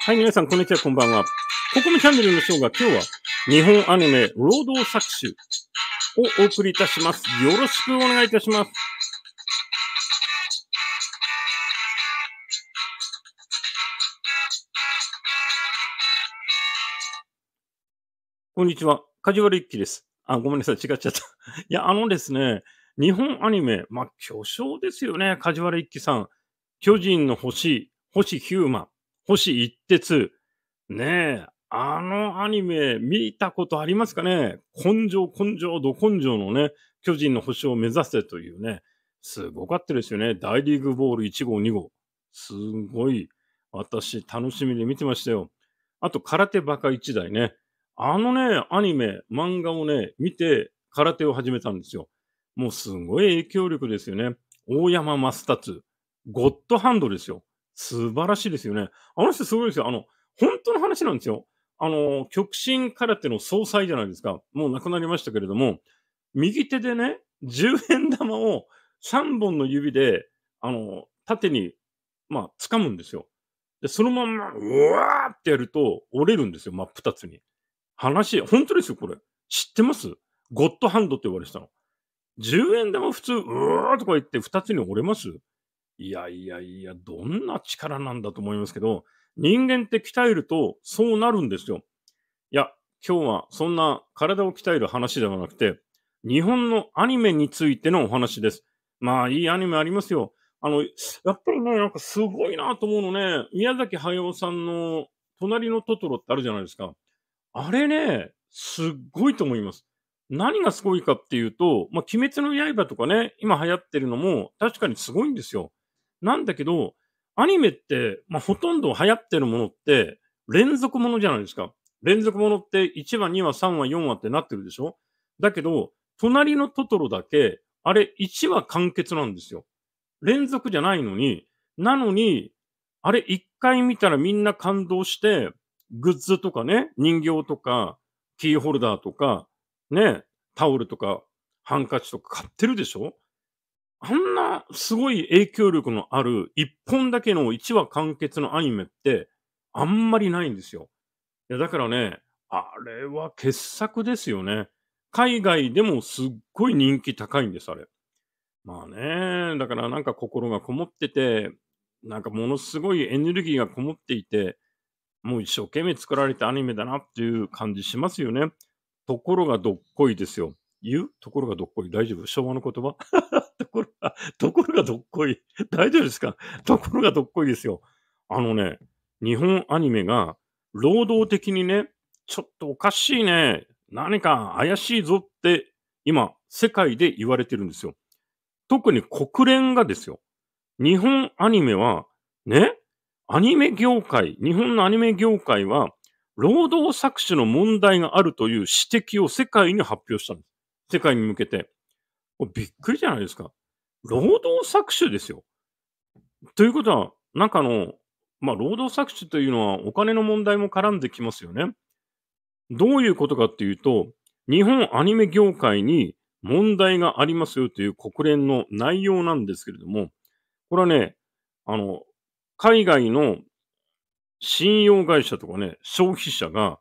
はい、皆さん、こんにちは、こんばんは。ココムチャンネルのショーが今日は日本アニメ労働作詞をお送りいたします。よろしくお願いいたします。こんにちは。梶原一っきです。あ、ごめんなさい。違っちゃった。いや、あのですね、日本アニメ、まあ、巨匠ですよね。梶原一騎さん。巨人の星、星ヒューマン、星一徹。ねえ、あのアニメ見たことありますかね根性、根性、ど根性のね、巨人の星を目指せというね、すごかったですよね。大リーグボール1号、2号。すごい、私、楽しみで見てましたよ。あと、空手バカ1台ね。あのね、アニメ、漫画をね、見て、空手を始めたんですよ。もうすごい影響力ですよね。大山タツ。ゴッドハンドですよ。素晴らしいですよね。あの人すごいですよ。あの、本当の話なんですよ。あの、極真空手の総裁じゃないですか。もう亡くなりましたけれども、右手でね、10円玉を3本の指で、あの、縦に、まあ、掴むんですよ。で、そのまんま、うわーってやると、折れるんですよ、真っ二つに。話、本当ですよ、これ。知ってますゴッドハンドって言われてたの。10円玉普通、うーとか言って2つに折れますいやいやいや、どんな力なんだと思いますけど、人間って鍛えるとそうなるんですよ。いや、今日はそんな体を鍛える話ではなくて、日本のアニメについてのお話です。まあ、いいアニメありますよ。あの、やっぱりね、なんかすごいなと思うのね、宮崎駿さんの隣のトトロってあるじゃないですか。あれね、すっごいと思います。何がすごいかっていうと、まあ、鬼滅の刃とかね、今流行ってるのも確かにすごいんですよ。なんだけど、アニメって、まあ、ほとんど流行ってるものって連続ものじゃないですか。連続ものって1話、2話、3話、4話ってなってるでしょだけど、隣のトトロだけ、あれ1話完結なんですよ。連続じゃないのに、なのに、あれ1回見たらみんな感動して、グッズとかね、人形とか、キーホルダーとか、ね、タオルとかハンカチとか買ってるでしょあんなすごい影響力のある一本だけの一話完結のアニメってあんまりないんですよ。いやだからね、あれは傑作ですよね。海外でもすっごい人気高いんです、あれ。まあね、だからなんか心がこもってて、なんかものすごいエネルギーがこもっていて、もう一生懸命作られたアニメだなっていう感じしますよね。ところがどっこいですよ。言うところがどっこい。大丈夫昭和の言葉 ところが、ところがどっこい。大丈夫ですかところがどっこいですよ。あのね、日本アニメが、労働的にね、ちょっとおかしいね。何か怪しいぞって、今、世界で言われてるんですよ。特に国連がですよ。日本アニメは、ね、アニメ業界、日本のアニメ業界は、労働搾取の問題があるという指摘を世界に発表したんです。世界に向けて。びっくりじゃないですか。労働搾取ですよ。ということは、なんかあの、まあ、労働搾取というのはお金の問題も絡んできますよね。どういうことかっていうと、日本アニメ業界に問題がありますよという国連の内容なんですけれども、これはね、あの、海外の信用会社とかね、消費者が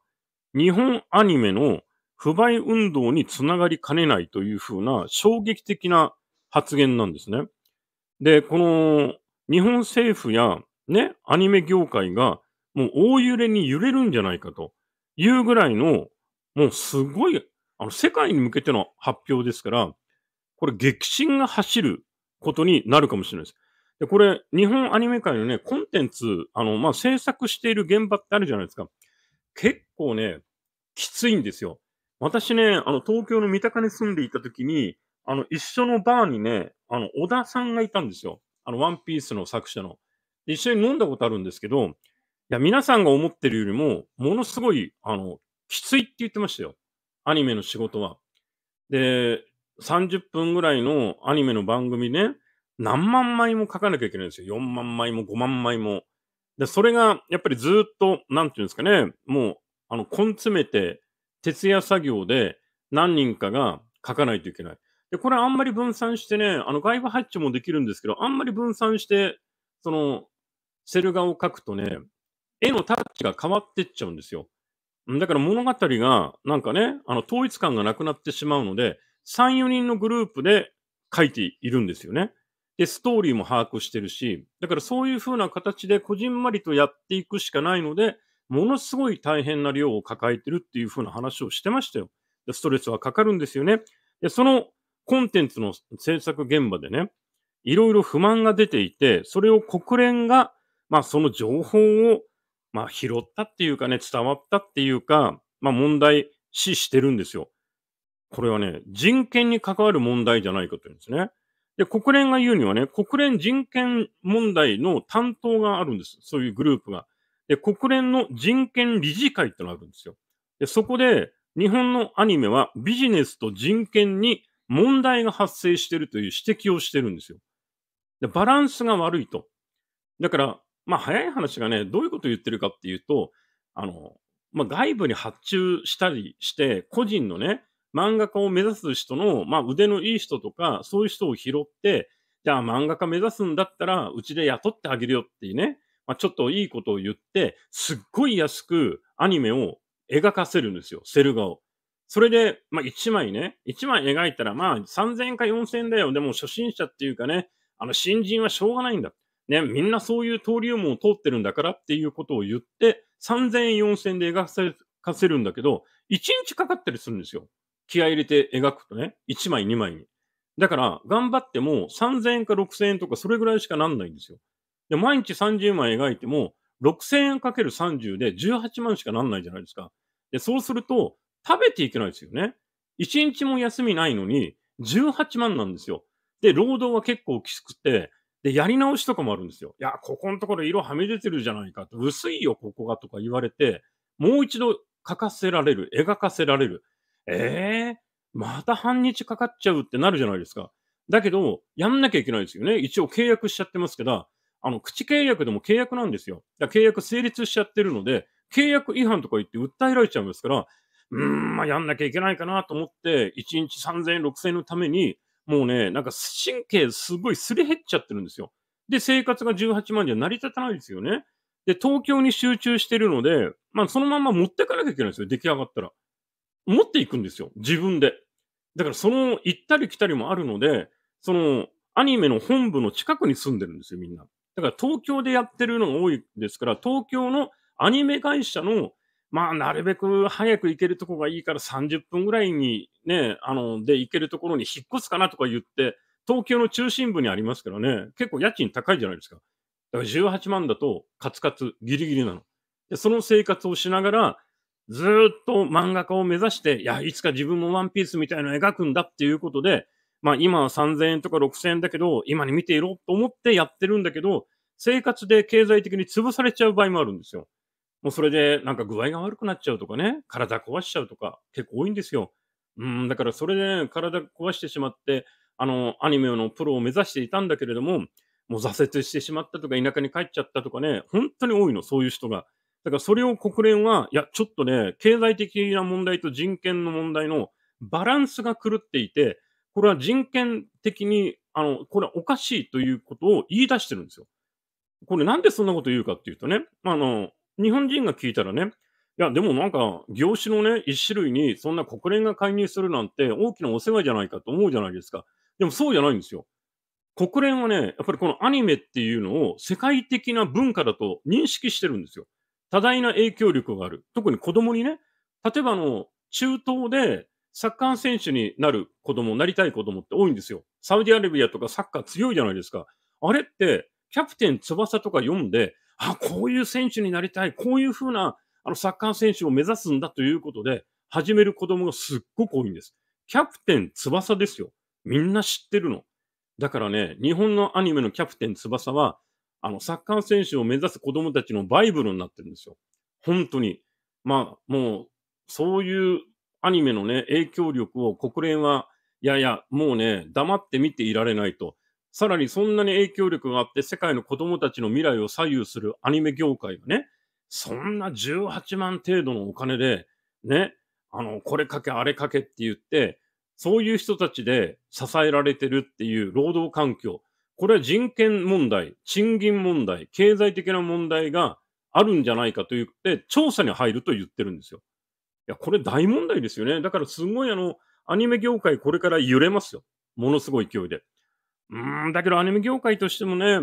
日本アニメの不買運動につながりかねないというふうな衝撃的な発言なんですね。で、この日本政府やね、アニメ業界がもう大揺れに揺れるんじゃないかというぐらいの、もうすごい、あの、世界に向けての発表ですから、これ激震が走ることになるかもしれないです。で、これ、日本アニメ界のね、コンテンツ、あの、まあ、制作している現場ってあるじゃないですか。結構ね、きついんですよ。私ね、あの、東京の三鷹に住んでいた時に、あの、一緒のバーにね、あの、小田さんがいたんですよ。あの、ワンピースの作者の。一緒に飲んだことあるんですけど、いや、皆さんが思ってるよりも、ものすごい、あの、きついって言ってましたよ。アニメの仕事は。で、30分ぐらいのアニメの番組ね、何万枚も書かなきゃいけないんですよ。4万枚も5万枚も。で、それが、やっぱりずっと、なんていうんですかね、もう、あの、根詰めて、徹夜作業で何人かが書かないといけない。で、これあんまり分散してね、あの、外部発注もできるんですけど、あんまり分散して、その、セル画を書くとね、絵のタッチが変わってっちゃうんですよ。だから物語が、なんかね、あの、統一感がなくなってしまうので、3、4人のグループで書いているんですよね。で、ストーリーも把握してるし、だからそういうふうな形でこじんまりとやっていくしかないので、ものすごい大変な量を抱えてるっていうふうな話をしてましたよ。ストレスはかかるんですよね。で、そのコンテンツの制作現場でね、いろいろ不満が出ていて、それを国連が、まあその情報を、まあ拾ったっていうかね、伝わったっていうか、まあ問題視してるんですよ。これはね、人権に関わる問題じゃないかというんですね。で、国連が言うにはね、国連人権問題の担当があるんです。そういうグループが。で、国連の人権理事会ってのがあるんですよ。で、そこで、日本のアニメはビジネスと人権に問題が発生しているという指摘をしてるんですよ。で、バランスが悪いと。だから、まあ、早い話がね、どういうことを言ってるかっていうと、あの、まあ、外部に発注したりして、個人のね、漫画家を目指す人の、まあ、腕のいい人とか、そういう人を拾って、じゃあ漫画家目指すんだったら、うちで雇ってあげるよっていうね、まあ、ちょっといいことを言って、すっごい安くアニメを描かせるんですよ、セル画を。それで、まあ、1枚ね、1枚描いたら、まあ、3000円か4000円だよ。でも、初心者っていうかね、あの、新人はしょうがないんだ。ね、みんなそういう登竜門を通ってるんだからっていうことを言って、3000円4000円で描かせるんだけど、1日かかったりするんですよ。気合入れて描くとね、1枚2枚に。だから、頑張っても3000円か6000円とかそれぐらいしかなんないんですよ。で、毎日30枚描いても、6000円かける30で18万しかなんないじゃないですか。で、そうすると、食べていけないですよね。1日も休みないのに、18万なんですよ。で、労働は結構きつくて、で、やり直しとかもあるんですよ。いや、ここのところ色はみ出てるじゃないかと、薄いよ、ここがとか言われて、もう一度書かせられる、描かせられる。ええー、また半日かかっちゃうってなるじゃないですか。だけど、やんなきゃいけないですよね。一応契約しちゃってますけど、あの、口契約でも契約なんですよ。だ契約成立しちゃってるので、契約違反とか言って訴えられちゃうんですから、うーん、まあ、やんなきゃいけないかなと思って、1日3000円、6000円のために、もうね、なんか神経すごいすり減っちゃってるんですよ。で、生活が18万じゃ成り立たないですよね。で、東京に集中してるので、まあ、そのまま持ってかなきゃいけないんですよ、出来上がったら。持っていくんですよ。自分で。だからその行ったり来たりもあるので、そのアニメの本部の近くに住んでるんですよ、みんな。だから東京でやってるのが多いですから、東京のアニメ会社の、まあ、なるべく早く行けるとこがいいから30分ぐらいにね、あの、で行けるところに引っ越すかなとか言って、東京の中心部にありますからね、結構家賃高いじゃないですか。だから18万だとカツカツギリギリなの。で、その生活をしながら、ずっと漫画家を目指して、いや、いつか自分もワンピースみたいなの描くんだっていうことで、まあ今は3000円とか6000円だけど、今に見ていろと思ってやってるんだけど、生活で経済的に潰されちゃう場合もあるんですよ。もうそれでなんか具合が悪くなっちゃうとかね、体壊しちゃうとか結構多いんですよ。うん、だからそれで体壊してしまって、あの、アニメのプロを目指していたんだけれども、もう挫折してしまったとか、田舎に帰っちゃったとかね、本当に多いの、そういう人が。だからそれを国連は、いや、ちょっとね、経済的な問題と人権の問題のバランスが狂っていて、これは人権的に、あの、これはおかしいということを言い出してるんですよ。これなんでそんなこと言うかっていうとね、あの、日本人が聞いたらね、いや、でもなんか、業種のね、一種類にそんな国連が介入するなんて大きなお世話じゃないかと思うじゃないですか。でもそうじゃないんですよ。国連はね、やっぱりこのアニメっていうのを世界的な文化だと認識してるんですよ。多大な影響力がある。特に子供にね、例えばあの、中東でサッカー選手になる子供、なりたい子供って多いんですよ。サウジアラビアとかサッカー強いじゃないですか。あれって、キャプテン翼とか読んで、あ、こういう選手になりたい、こういうふうなあのサッカー選手を目指すんだということで、始める子供がすっごく多いんです。キャプテン翼ですよ。みんな知ってるの。だからね、日本のアニメのキャプテン翼は、あの、サッカー選手を目指す子供たちのバイブルになってるんですよ。本当に。まあ、もう、そういうアニメのね、影響力を国連は、いやいや、もうね、黙って見ていられないと。さらにそんなに影響力があって、世界の子供たちの未来を左右するアニメ業界がね、そんな18万程度のお金で、ね、あの、これかけ、あれかけって言って、そういう人たちで支えられてるっていう労働環境。これは人権問題、賃金問題、経済的な問題があるんじゃないかと言って、調査に入ると言ってるんですよ。いや、これ大問題ですよね。だからすごいあの、アニメ業界これから揺れますよ。ものすごい勢いで。うーん、だけどアニメ業界としてもね、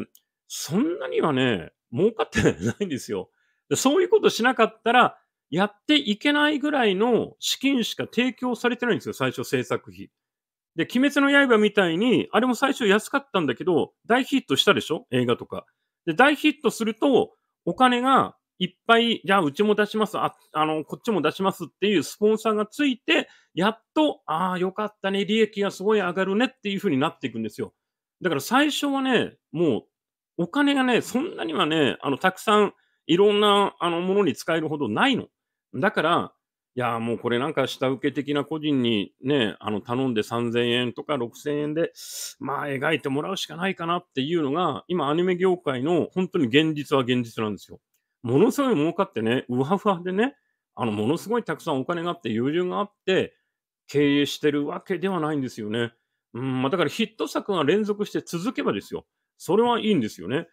そんなにはね、儲かってないんですよ。そういうことしなかったら、やっていけないぐらいの資金しか提供されてないんですよ、最初制作費。で、鬼滅の刃みたいに、あれも最初安かったんだけど、大ヒットしたでしょ映画とか。で、大ヒットすると、お金がいっぱい、じゃあうちも出します、あ、あの、こっちも出しますっていうスポンサーがついて、やっと、ああ、よかったね、利益がすごい上がるねっていう風になっていくんですよ。だから最初はね、もう、お金がね、そんなにはね、あの、たくさん、いろんな、あの、ものに使えるほどないの。だから、いやーもうこれなんか下請け的な個人にね、あの頼んで3000円とか6000円で、まあ描いてもらうしかないかなっていうのが、今アニメ業界の本当に現実は現実なんですよ。ものすごい儲かってね、うわふわでね、あのものすごいたくさんお金があって、余裕があって、経営してるわけではないんですよね。うん、まあだからヒット作が連続して続けばですよ。それはいいんですよね。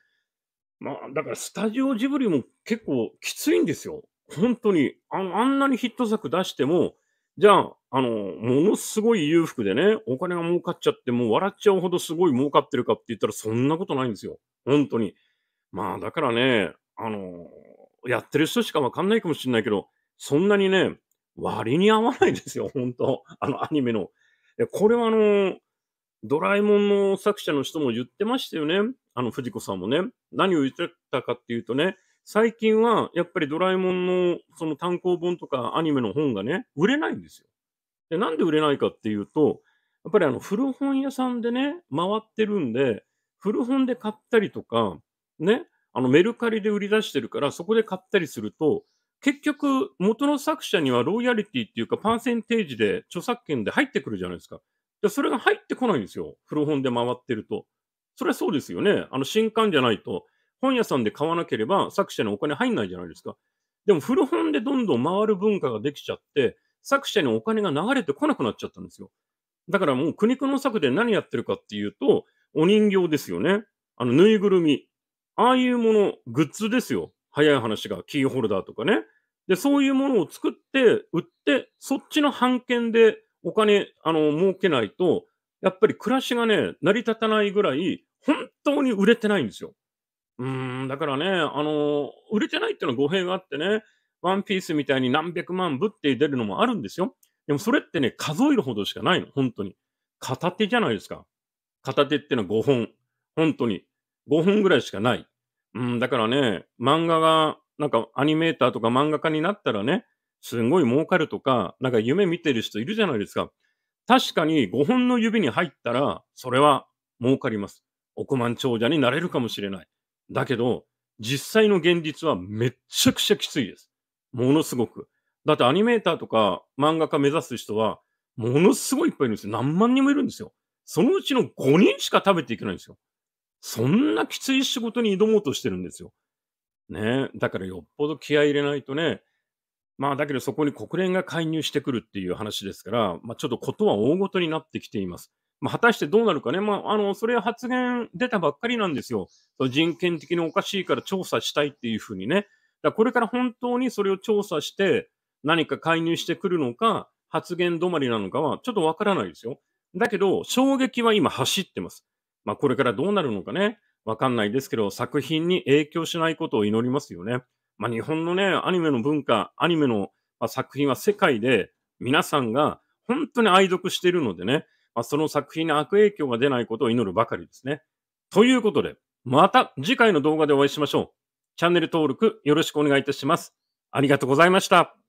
まあだからスタジオジブリも結構きついんですよ。本当にあ、あんなにヒット作出しても、じゃあ、あの、ものすごい裕福でね、お金が儲かっちゃって、もう笑っちゃうほどすごい儲かってるかって言ったら、そんなことないんですよ。本当に。まあ、だからね、あの、やってる人しかわかんないかもしれないけど、そんなにね、割に合わないですよ、本当あの、アニメの。これはあの、ドラえもんの作者の人も言ってましたよね。あの、藤子さんもね。何を言ってたかっていうとね、最近はやっぱりドラえもんのその単行本とかアニメの本がね、売れないんですよ。で、なんで売れないかっていうと、やっぱりあの古本屋さんでね、回ってるんで、古本で買ったりとか、ね、あのメルカリで売り出してるから、そこで買ったりすると、結局、元の作者にはロイヤリティっていうか、パーセンテージで著作権で入ってくるじゃないですか。でそれが入ってこないんですよ。古本で回ってると。それはそうですよね。あの、新刊じゃないと、本屋さんで買わなければ作者にお金入んないじゃないですか。でも古本でどんどん回る文化ができちゃって、作者にお金が流れてこなくなっちゃったんですよ。だからもう苦肉の策で何やってるかっていうと、お人形ですよね。あの、ぬいぐるみ。ああいうもの、グッズですよ。早い話が、キーホルダーとかね。で、そういうものを作って、売って、そっちの版権でお金、あの、儲けないと、やっぱり暮らしがね、成り立たないぐらい、本当に売れてないんですよ。うん、だからね、あの、売れてないっていうのは語弊があってね、ワンピースみたいに何百万部って出るのもあるんですよ。でもそれってね、数えるほどしかないの、本当に。片手じゃないですか。片手ってのは5本。本当に。5本ぐらいしかない。うん、だからね、漫画が、なんかアニメーターとか漫画家になったらね、すごい儲かるとか、なんか夢見てる人いるじゃないですか。確かに5本の指に入ったら、それは儲かります。億万長者になれるかもしれない。だけど、実際の現実はめっちゃくちゃきついです。ものすごく。だってアニメーターとか漫画家目指す人は、ものすごいいっぱいいるんですよ。何万人もいるんですよ。そのうちの5人しか食べていけないんですよ。そんなきつい仕事に挑もうとしてるんですよ。ねだからよっぽど気合い入れないとね、まあ、だけどそこに国連が介入してくるっていう話ですから、まあ、ちょっとことは大ごとになってきています。まあ、果たしてどうなるかね、まあ、あの、それは発言出たばっかりなんですよ。人権的におかしいから調査したいっていうふうにね。だこれから本当にそれを調査して、何か介入してくるのか、発言止まりなのかは、ちょっとわからないですよ。だけど、衝撃は今走ってます。まあ、これからどうなるのかね、わかんないですけど、作品に影響しないことを祈りますよね。まあ、日本のね、アニメの文化、アニメの、まあ、作品は世界で皆さんが本当に愛読しているのでね、まあ、その作品に悪影響が出ないことを祈るばかりですね。ということで、また次回の動画でお会いしましょう。チャンネル登録よろしくお願いいたします。ありがとうございました。